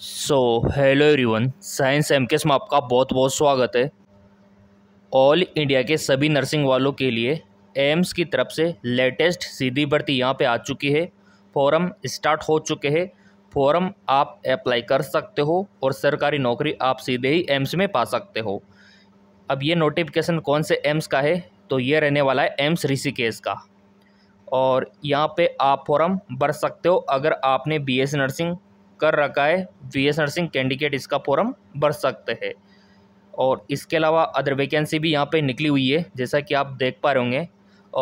सो hello everyone science M में आपका बहुत बहुत स्वागत है ऑल इंडिया के सभी नर्सिंग वालों के लिए एम्स की तरफ से लेटेस्ट सीधी भर्ती यहाँ पे आ चुकी है फॉरम स्टार्ट हो चुके हैं फॉरम आप अप्लाई कर सकते हो और सरकारी नौकरी आप सीधे ही एम्स में पा सकते हो अब ये नोटिफिकेशन कौन से एम्स का है तो ये रहने वाला है एम्स ऋषिकेश का और यहाँ पे आप फॉर्म भर सकते हो अगर आपने बीएस नर्सिंग कर रखा है बी एस नर्सिंग कैंडिडेट इसका फॉर्म भर सकते हैं और इसके अलावा अदर वैकेंसी भी यहाँ पे निकली हुई है जैसा कि आप देख पा रहे होंगे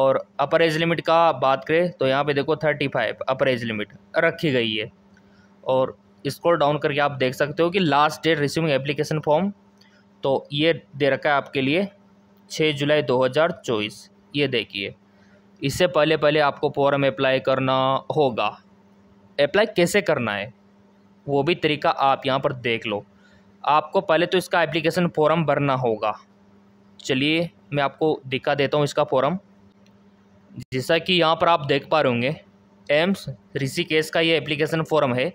और अपर एज लिमिट का बात करें तो यहाँ पे देखो thirty five upper age limit रखी गई है और इसको डाउन करके आप देख सकते हो कि last date receiving application form तो ये दे रखा है आपके लिए छः जुलाई दो हज़ार चौबीस ये देखिए इससे पहले पहले आपको फॉर्म अप्लाई करना होगा अप्लाई कैसे करना है वो भी तरीका आप यहाँ पर देख लो आपको पहले तो इसका एप्लीकेशन फ़ॉर्म भरना होगा चलिए मैं आपको दिखा देता हूँ इसका फ़ॉर्म जैसा कि यहाँ पर आप देख पा रहे होंगे एम्स ऋषिकेश का ये एप्लीकेशन फॉर्म है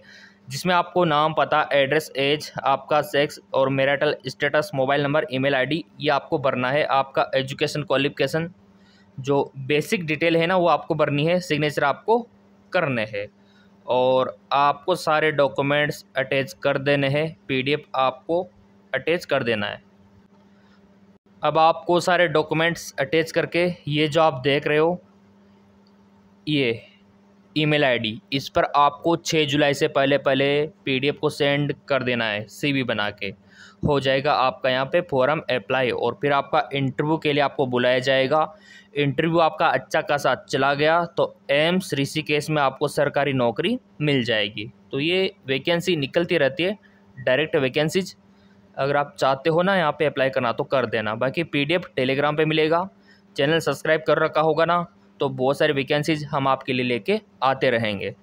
जिसमें आपको नाम पता एड्रेस एज आपका सेक्स और marital status mobile number email ID ये आपको भरना है आपका एजुकेशन क्वालिफिकेशन जो बेसिक डिटेल है ना वो आपको भरनी है सिग्नेचर आपको करने हैं और आपको सारे डॉक्यूमेंट्स अटैच कर देने हैं पीडीएफ आपको अटैच कर देना है अब आपको सारे डॉक्यूमेंट्स अटैच करके ये जो आप देख रहे हो ये ईमेल आईडी इस पर आपको 6 जुलाई से पहले पहले पीडीएफ को सेंड कर देना है सीवी बना के हो जाएगा आपका यहाँ पे फॉरम अप्लाई और फिर आपका इंटरव्यू के लिए आपको बुलाया जाएगा इंटरव्यू आपका अच्छा खासा चला गया तो एम्स ऋषिकेश में आपको सरकारी नौकरी मिल जाएगी तो ये वैकेंसी निकलती रहती है डायरेक्ट वैकेंसीज अगर आप चाहते हो ना यहाँ पे अप्लाई करना तो कर देना बाकी पीडीएफ टेलीग्राम पे मिलेगा चैनल सब्सक्राइब कर रखा होगा ना तो बहुत सारी वैकेंसीज हम आपके लिए लेके आते रहेंगे